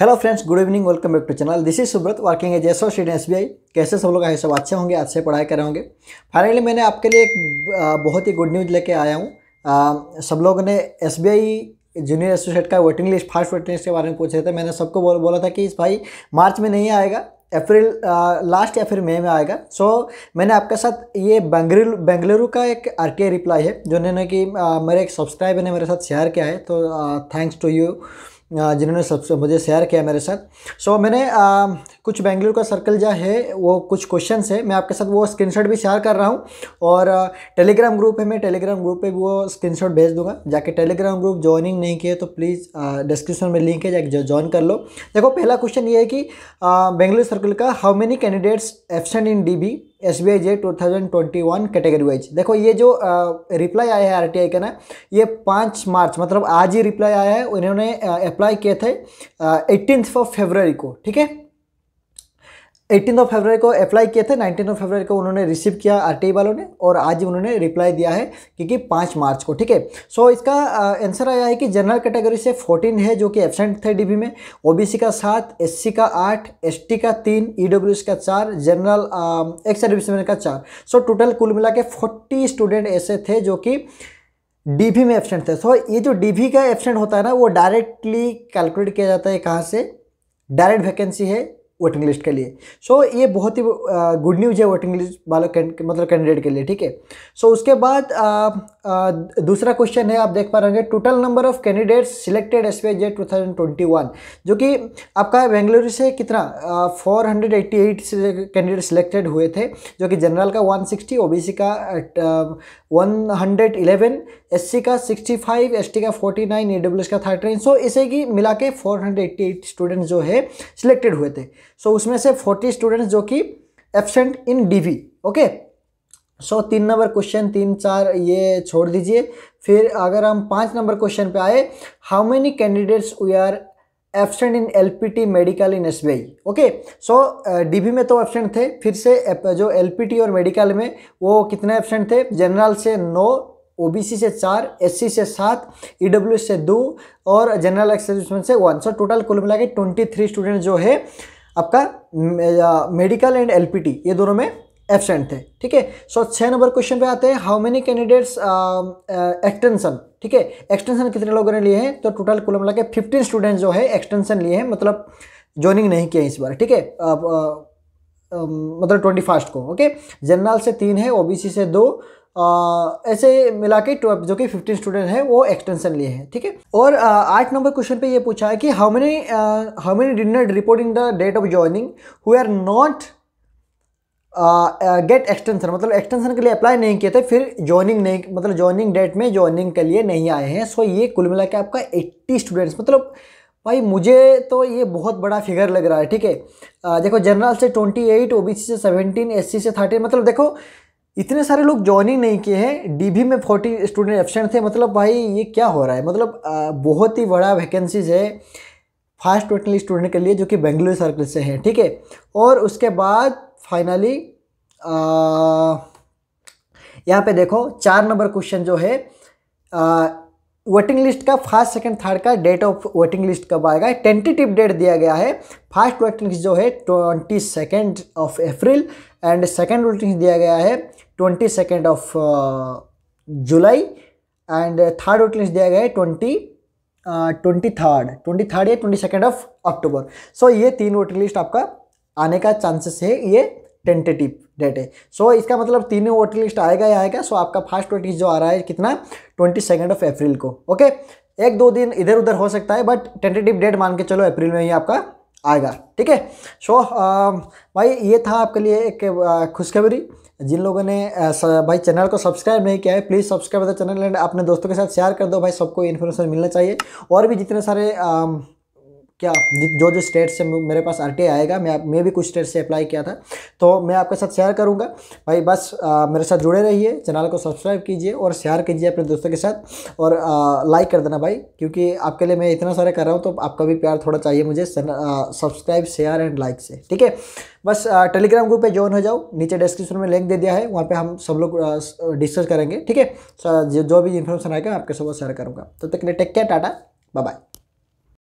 Hello friends good evening welcome back to channel this is Subrata working as S B S कैसे सब लोग आए सब अच्छे होंगे अच्छे पढ़ाई कर रहे होंगे फाइनली मैंने आपके लिए एक बहुत ही गुड न्यूज़ लेके आया हूँ सब लोगों ने एस जूनियर एसोसिएट का waiting list first waiting list के बारे में पूछे थे मैंने सबको बोल बोला था कि इस भाई मार्च में नहीं आएगा अप्रैल लास्ट या फिर मई में आएगा सो so, मैंने आपके साथ ये बेंगलुरु बेंगलुरु का एक आर रिप्लाई है जिन्होंने कि मेरे एक सब्सक्राइबर ने मेरे साथ शेयर किया है तो थैंक्स टू यू जिन्होंने सबसे मुझे शेयर किया मेरे साथ सो so, मैंने आ, कुछ बेंगलुरु का सर्कल जो है वो कुछ क्वेश्चन है मैं आपके साथ वो स्क्रीन भी शेयर कर रहा हूँ और टेलीग्राम ग्रुप है मैं टेलीग्राम ग्रुप पे वो स्क्रीन भेज दूंगा जाके टेलीग्राम ग्रुप ज्वाइनिंग नहीं किया तो प्लीज़ डिस्क्रिप्शन में लिंक है जाके ज्वाइन कर लो देखो पहला क्वेश्चन ये है कि बेंगलुरु सर्कल का how many candidates absent in the S B I J two thousand twenty one category wise देखो ये जो रिप्लाई आया है आर टी आई का ना ये पाँच मार्च मतलब आज ही रिप्लाई आया है उन्होंने अप्लाई किए थे एट्टीन ऑफ फेबररी को ठीक है एटीन ऑफ फेबर को अप्लाई किए थे नाइनटीन ऑफ फेबर को उन्होंने रिसीव किया आरटीआई वालों ने और आज उन्होंने रिप्लाई दिया है क्योंकि पाँच मार्च को ठीक है सो इसका आंसर आया है कि जनरल कैटेगरी से फोर्टीन है जो कि एबसेंट थे डीबी में ओबीसी का सात एससी का आठ एसटी का तीन ईडब्ल्यूएस e का चार जनरल एक्स सर्विसमैन का चार सो टोटल कुल मिला के फोर्टी स्टूडेंट ऐसे थे जो कि डी में एबसेंट थे सो ये जो डी का एबसेंट होता है ना वो डायरेक्टली कैलकुलेट किया जाता है कहाँ से डायरेक्ट वैकेंसी है वेटिंग लिस्ट के लिए सो so, ये बहुत ही गुड न्यूज़ है वेटिंग लिस्ट वाला मतलब कैंडिडेट के लिए ठीक है सो उसके बाद दूसरा क्वेश्चन है आप देख पा रहे होंगे total number of candidates selected S P two जो कि आपका बेंगलुरु से कितना four hundred eighty eight candidate selected हुए थे जो कि जनरल का one sixty O B C का one hundred eleven S C का सिक्सटी फाइव एस टी का forty nine E W S का थर्टी नाइन सो इसे की मिला के four hundred eighty eight students जो है सिलेक्टेड हुए थे सो so, उसमें से फोर्टी स्टूडेंट्स जो कि absent in the okay so तीन नंबर क्वेश्चन तीन चार ये छोड़ दीजिए फिर अगर हम पाँच नंबर क्वेश्चन पे आए how many candidates we are absent in the medical in S okay so DB में तो एब्सेंट थे फिर से जो टी और मेडिकल में वो कितने एबसेंट थे जनरल से नौ सी से चार सी से सात ईडब्ल्यू e से दो और जनरल एक्सर्विसमैन से वन सो टोटल कुल मिला के ट्वेंटी थ्री स्टूडेंट जो है आपका मेडिकल एंड टी ये दोनों में एबसेंट थे ठीक है सो छः नंबर क्वेश्चन पे आते हैं हाउ मेनी कैंडिडेट्स एक्सटेंशन ठीक है एक्सटेंशन कितने लोगों ने लिए हैं तो टोटल कुल मिला के फिफ्टीन स्टूडेंट जो है एक्सटेंशन लिए हैं मतलब ज्वाइनिंग नहीं किया इस बार ठीक है uh, um, मतलब ट्वेंटी फर्स्ट को ओके जनरल से तीन है ओबीसी से दो आ, uh, ऐसे मिला के जो कि फिफ्टीन स्टूडेंट हैं वो एक्सटेंशन लिए हैं ठीक है थीके? और uh, आठ नंबर क्वेश्चन पे ये पूछा है कि how many how many did not report in the date of joining who are not get extension मतलब एक्सटेंशन के लिए अप्लाई नहीं किए थे फिर ज्वाइनिंग नहीं मतलब ज्वाइनिंग डेट में ज्वाइनिंग के लिए नहीं आए हैं सो ये कुल मिला के आपका 80 स्टूडेंट्स मतलब भाई मुझे तो ये बहुत बड़ा फिगर लग रहा है ठीक है देखो जनरल से 28 ओबीसी से 17 एससी से 13 मतलब देखो इतने सारे लोग ज्वाइनिंग नहीं किए हैं डी में फोर्टी स्टूडेंट एब्सेंट थे मतलब भाई ये क्या हो रहा है मतलब बहुत ही बड़ा वैकेंसीज है फास्ट टोटल स्टूडेंट के लिए जो कि बेंगलुरु सर्कल से हैं ठीक है और उसके बाद फाइनली यहाँ पे देखो चार नंबर क्वेश्चन जो है वेटिंग लिस्ट का फर्स्ट सेकंड थर्ड का डेट ऑफ वेटिंग लिस्ट कब आएगा टेंटेटिव डेट दिया गया है फर्स्ट वेटिंग लिस्ट जो है twenty second of April and second waiting दिया गया है twenty second of July and third waiting list दिया गया है twenty twenty third twenty third या twenty second of October so ये तीन वोटिंग लिस्ट आपका आने का चांसेस है ये टेंटेटिव डेट है सो इसका मतलब तीनों वोटर लिस्ट आएगा या आएगा सो so, आपका फर्स्ट नोटिस जो आ रहा है कितना ट्वेंटी सेकेंड ऑफ अप्रैल को ओके okay? एक दो दिन इधर उधर हो सकता है बट टेंटेटिव डेट मान के चलो अप्रैल में ही आपका आएगा ठीक है सो भाई ये था आपके लिए एक खुशखबरी जिन लोगों ने भाई चैनल को सब्सक्राइब नहीं किया है please subscribe the channel and अपने दोस्तों के साथ शेयर कर दो भाई सबको इन्फॉर्मेशन मिलना चाहिए और भी जितने सारे आ, क्या जो जो स्टेट से मेरे पास आर आएगा मैं मैं भी कुछ स्टेट से अप्लाई किया था तो मैं आपके साथ शेयर करूँगा भाई बस आ, मेरे साथ जुड़े रहिए चैनल को सब्सक्राइब कीजिए और शेयर कीजिए अपने दोस्तों के साथ और लाइक कर देना भाई क्योंकि आपके लिए मैं इतना सारे कर रहा हूँ तो आपका भी प्यार थोड़ा चाहिए मुझे सब्सक्राइब शेयर एंड लाइक से ठीक है बस टेलीग्राम ग्रुप पर ज्वाइन हो जाओ नीचे डिस्क्रिप्शन में लिंक दे दिया है वहाँ पर हम सब लोग डिस्कस करेंगे ठीक है जो भी इन्फॉर्मेशन आएगा आपके साथ शेयर करूँगा तो तक टेक केयर टाटा बाय